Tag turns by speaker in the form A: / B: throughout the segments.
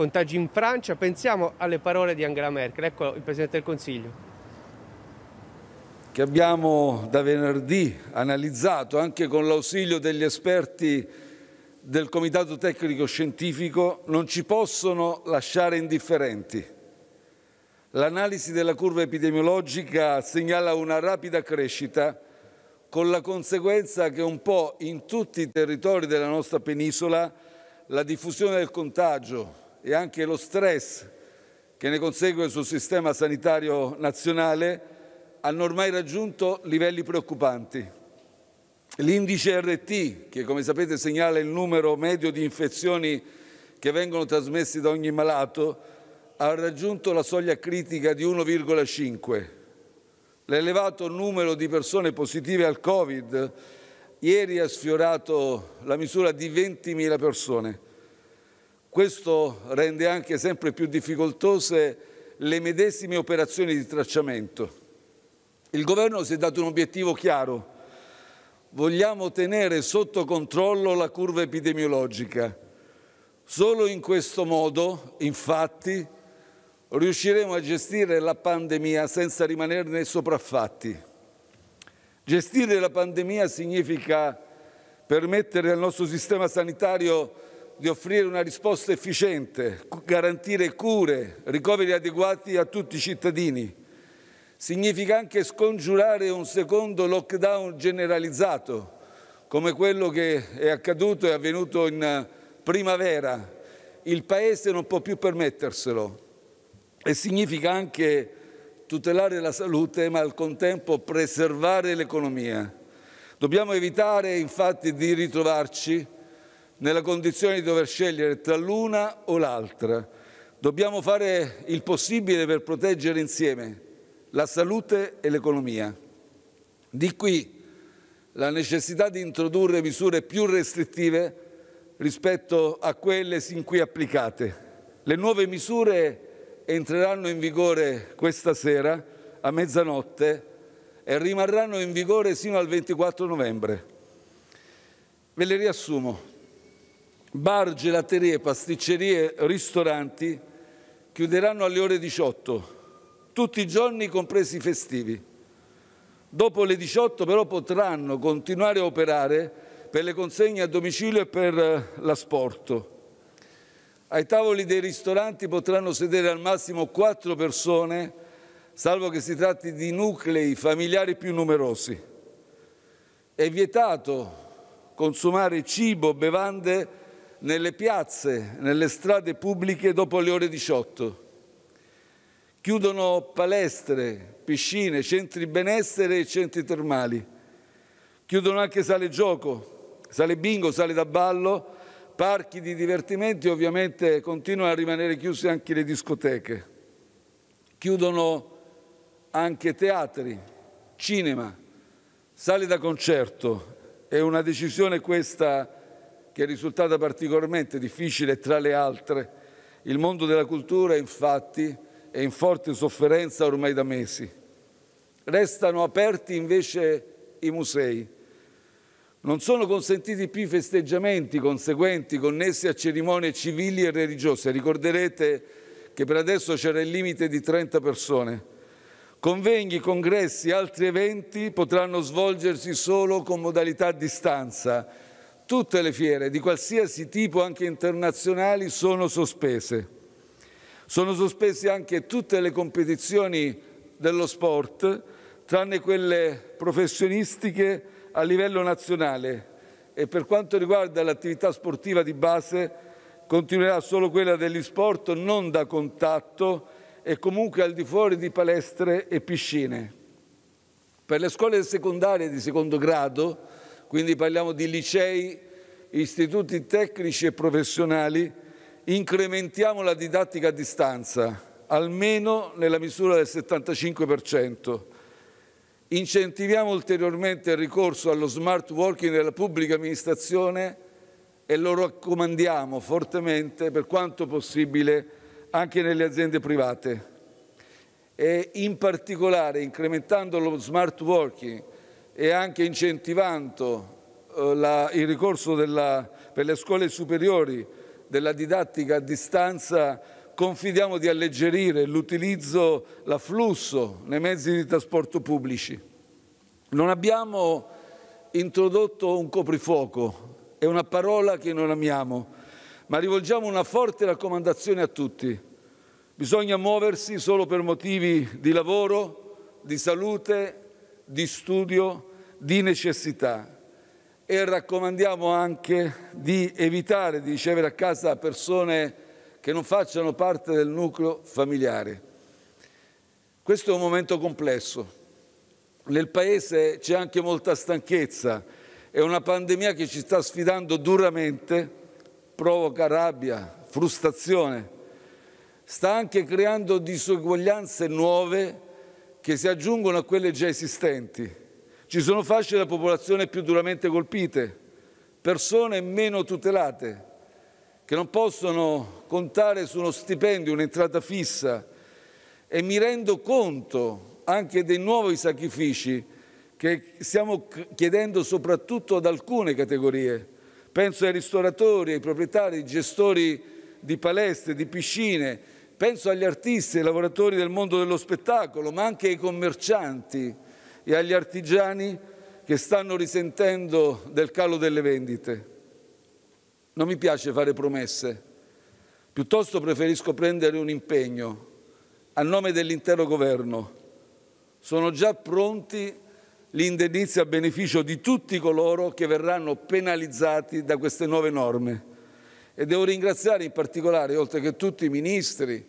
A: contagi in Francia, pensiamo alle parole di Angela Merkel, ecco il Presidente del Consiglio. Che abbiamo da venerdì analizzato anche con l'ausilio degli esperti del Comitato Tecnico Scientifico non ci possono lasciare indifferenti. L'analisi della curva epidemiologica segnala una rapida crescita con la conseguenza che un po' in tutti i territori della nostra penisola la diffusione del contagio, e anche lo stress che ne consegue sul sistema sanitario nazionale hanno ormai raggiunto livelli preoccupanti. L'indice RT, che come sapete segnala il numero medio di infezioni che vengono trasmessi da ogni malato, ha raggiunto la soglia critica di 1,5. L'elevato numero di persone positive al Covid ieri ha sfiorato la misura di 20.000 persone. Questo rende anche sempre più difficoltose le medesime operazioni di tracciamento. Il governo si è dato un obiettivo chiaro. Vogliamo tenere sotto controllo la curva epidemiologica. Solo in questo modo, infatti, riusciremo a gestire la pandemia senza rimanerne sopraffatti. Gestire la pandemia significa permettere al nostro sistema sanitario di offrire una risposta efficiente, garantire cure, ricoveri adeguati a tutti i cittadini. Significa anche scongiurare un secondo lockdown generalizzato, come quello che è accaduto e avvenuto in eh, primavera. Il Paese non può più permetterselo e significa anche tutelare la salute ma al contempo preservare l'economia. Dobbiamo evitare infatti di ritrovarci nella condizione di dover scegliere tra l'una o l'altra. Dobbiamo fare il possibile per proteggere insieme la salute e l'economia. Di qui la necessità di introdurre misure più restrittive rispetto a quelle sin qui applicate. Le nuove misure entreranno in vigore questa sera a mezzanotte e rimarranno in vigore sino al 24 novembre. Ve le riassumo bar, gelaterie, pasticcerie, ristoranti chiuderanno alle ore 18, tutti i giorni compresi i festivi. Dopo le 18 però potranno continuare a operare per le consegne a domicilio e per eh, l'asporto. Ai tavoli dei ristoranti potranno sedere al massimo quattro persone, salvo che si tratti di nuclei familiari più numerosi. È vietato consumare cibo, bevande nelle piazze, nelle strade pubbliche dopo le ore 18. Chiudono palestre, piscine, centri benessere e centri termali. Chiudono anche sale gioco, sale bingo, sale da ballo, parchi di divertimenti, ovviamente continuano a rimanere chiuse anche le discoteche. Chiudono anche teatri, cinema, sale da concerto. È una decisione questa che è risultata particolarmente difficile tra le altre. Il mondo della cultura, infatti, è in forte sofferenza ormai da mesi. Restano aperti invece i musei. Non sono consentiti più i festeggiamenti conseguenti connessi a cerimonie civili e religiose. Ricorderete che per adesso c'era il limite di 30 persone. Convegni, congressi e altri eventi potranno svolgersi solo con modalità a distanza tutte le fiere di qualsiasi tipo, anche internazionali, sono sospese. Sono sospese anche tutte le competizioni dello sport, tranne quelle professionistiche a livello nazionale e per quanto riguarda l'attività sportiva di base continuerà solo quella degli sport non da contatto e comunque al di fuori di palestre e piscine. Per le scuole secondarie di secondo grado quindi parliamo di licei, istituti tecnici e professionali, incrementiamo la didattica a distanza, almeno nella misura del 75%. Incentiviamo ulteriormente il ricorso allo smart working della pubblica amministrazione e lo raccomandiamo fortemente per quanto possibile anche nelle aziende private. E in particolare incrementando lo smart working e anche incentivando eh, la, il ricorso della, per le scuole superiori della didattica a distanza, confidiamo di alleggerire l'utilizzo, l'afflusso nei mezzi di trasporto pubblici. Non abbiamo introdotto un coprifuoco, è una parola che non amiamo, ma rivolgiamo una forte raccomandazione a tutti. Bisogna muoversi solo per motivi di lavoro, di salute, di studio, di necessità e raccomandiamo anche di evitare di ricevere a casa persone che non facciano parte del nucleo familiare. Questo è un momento complesso. Nel Paese c'è anche molta stanchezza, è una pandemia che ci sta sfidando duramente, provoca rabbia, frustrazione, sta anche creando disuguaglianze nuove che si aggiungono a quelle già esistenti ci sono fasce della popolazione più duramente colpite, persone meno tutelate, che non possono contare su uno stipendio, un'entrata fissa e mi rendo conto anche dei nuovi sacrifici che stiamo chiedendo soprattutto ad alcune categorie. Penso ai ristoratori, ai proprietari, ai gestori di palestre, di piscine, penso agli artisti, ai lavoratori del mondo dello spettacolo, ma anche ai commercianti e agli artigiani che stanno risentendo del calo delle vendite. Non mi piace fare promesse, piuttosto preferisco prendere un impegno a nome dell'intero governo. Sono già pronti gli indennizi a beneficio di tutti coloro che verranno penalizzati da queste nuove norme. E devo ringraziare in particolare, oltre che tutti i ministri,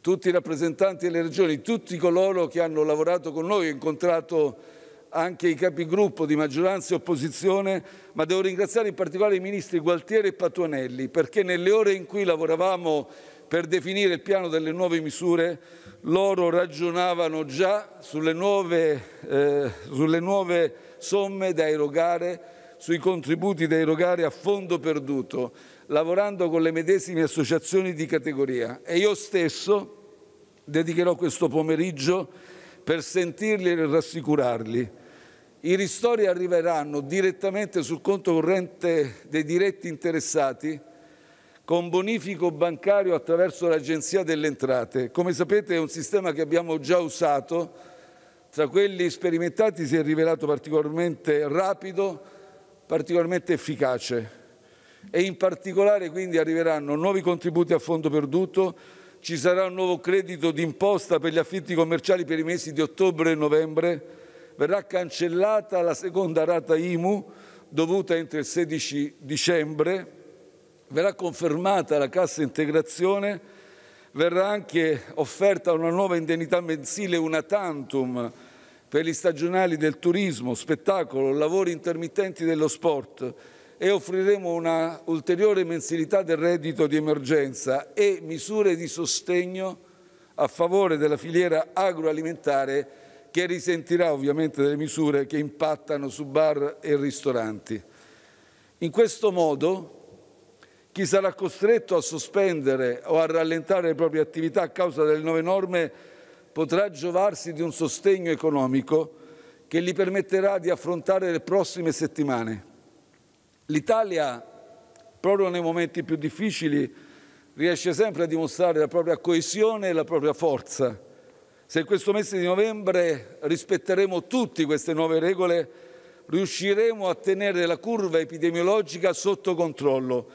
A: tutti i rappresentanti delle regioni, tutti coloro che hanno lavorato con noi, ho incontrato anche i capigruppo di maggioranza e opposizione, ma devo ringraziare in particolare i ministri Gualtieri e Patuanelli, perché nelle ore in cui lavoravamo per definire il piano delle nuove misure, loro ragionavano già sulle nuove, eh, sulle nuove somme da erogare, sui contributi da erogare a fondo perduto lavorando con le medesime associazioni di categoria e io stesso dedicherò questo pomeriggio per sentirli e rassicurarli. I ristori arriveranno direttamente sul conto corrente dei diretti interessati con bonifico bancario attraverso l'Agenzia delle Entrate. Come sapete è un sistema che abbiamo già usato, tra quelli sperimentati si è rivelato particolarmente rapido, particolarmente efficace e in particolare quindi arriveranno nuovi contributi a fondo perduto, ci sarà un nuovo credito d'imposta per gli affitti commerciali per i mesi di ottobre e novembre, verrà cancellata la seconda rata IMU dovuta entro il 16 dicembre, verrà confermata la cassa integrazione, verrà anche offerta una nuova indennità mensile, una tantum, per gli stagionali del turismo, spettacolo, lavori intermittenti dello sport, e offriremo una ulteriore mensilità del reddito di emergenza e misure di sostegno a favore della filiera agroalimentare che risentirà ovviamente delle misure che impattano su bar e ristoranti. In questo modo chi sarà costretto a sospendere o a rallentare le proprie attività a causa delle nuove norme potrà giovarsi di un sostegno economico che gli permetterà di affrontare le prossime settimane. L'Italia, proprio nei momenti più difficili, riesce sempre a dimostrare la propria coesione e la propria forza. Se in questo mese di novembre rispetteremo tutte queste nuove regole, riusciremo a tenere la curva epidemiologica sotto controllo.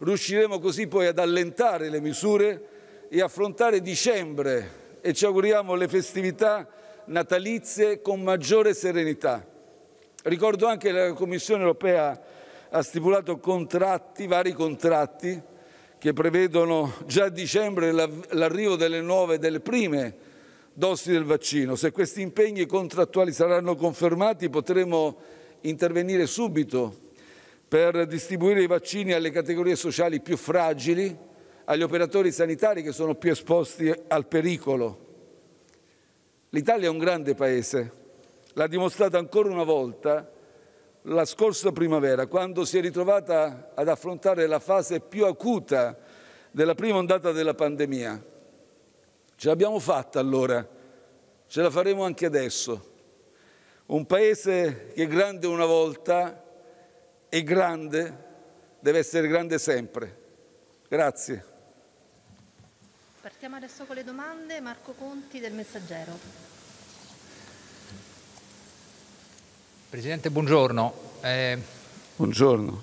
A: Riusciremo così poi ad allentare le misure e affrontare dicembre e ci auguriamo le festività natalizie con maggiore serenità. Ricordo anche che la Commissione europea ha stipulato contratti, vari contratti che prevedono già a dicembre l'arrivo delle nuove, delle prime dosi del vaccino. Se questi impegni contrattuali saranno confermati potremo intervenire subito per distribuire i vaccini alle categorie sociali più fragili, agli operatori sanitari che sono più esposti al pericolo. L'Italia è un grande paese, l'ha dimostrato ancora una volta la scorsa primavera, quando si è ritrovata ad affrontare la fase più acuta della prima ondata della pandemia. Ce l'abbiamo fatta allora, ce la faremo anche adesso. Un paese che è grande una volta e grande, deve essere grande sempre. Grazie. Partiamo adesso con le domande. Marco Conti del Messaggero. Presidente, buongiorno. Eh... Buongiorno.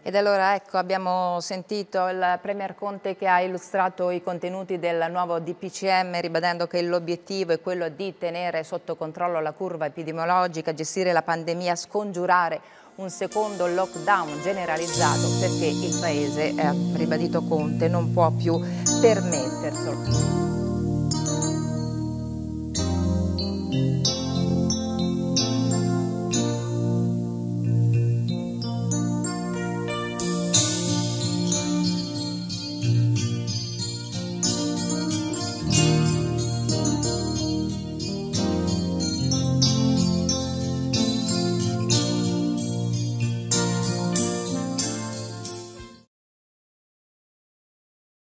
A: Ed allora ecco, abbiamo sentito il Premier Conte che ha illustrato i contenuti del nuovo DPCM ribadendo che l'obiettivo è quello di tenere sotto controllo la curva epidemiologica, gestire la pandemia, scongiurare un secondo lockdown generalizzato perché il Paese, eh, ha ribadito Conte, non può più permetterselo.